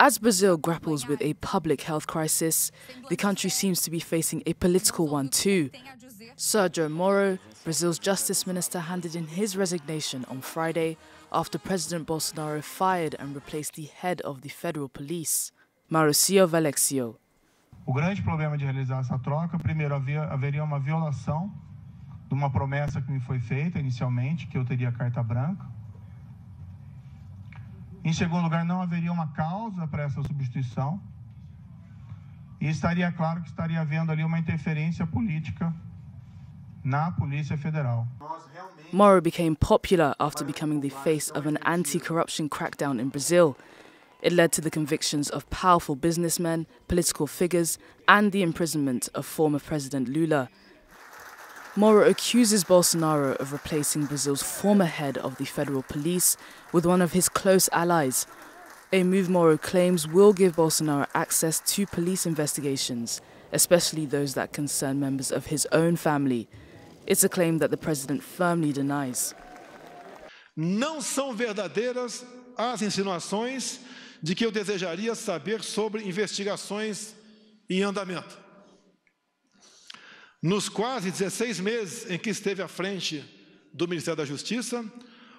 As Brazil grapples with a public health crisis, the country seems to be facing a political one too. Sergio Moro, Brazil's justice minister, handed in his resignation on Friday after President Bolsonaro fired and replaced the head of the federal police, Mauricio Valexio. O grande problema de realizar essa troca, primeiro, haveria uma violação de uma promessa que me foi feita inicialmente, que eu teria carta branca. Em segundo lugar, não haveria uma causa para essa substituição. E estaria claro que estaria havendo ali uma interferência política na Polícia Federal. Moro became popular after becoming the face of an anti-corruption crackdown in Brazil. It led to the convictions of powerful businessmen, political figures, and the imprisonment of former President Lula. Moro accuses Bolsonaro of replacing Brazil's former head of the federal police with one of his close allies, A move Moro claims will give Bolsonaro access to police investigations, especially those that concern members of his own family. It's a claim that the president firmly denies. Não são verdadeiras as insinuações de que eu desejaria saber sobre investigações em andamento. Nos quase 16 meses em que esteve à frente do Ministério da Justiça,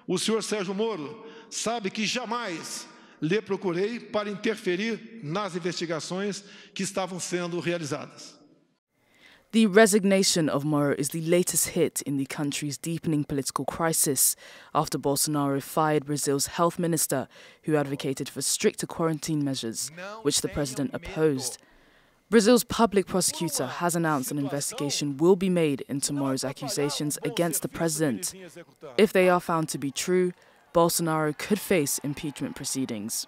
o senhor Sérgio Moro sabe que jamais lhe procurei para interferir nas investigações que estavam sendo realizadas. The resignation of Moro is the latest hit in the country's deepening political crisis after Bolsonaro fired Brazil's health minister, who advocated for stricter quarantine measures, which the president opposed. Brazil's public prosecutor has announced an investigation will be made into Moro's accusations against the president. If they are found to be true, Bolsonaro could face impeachment proceedings.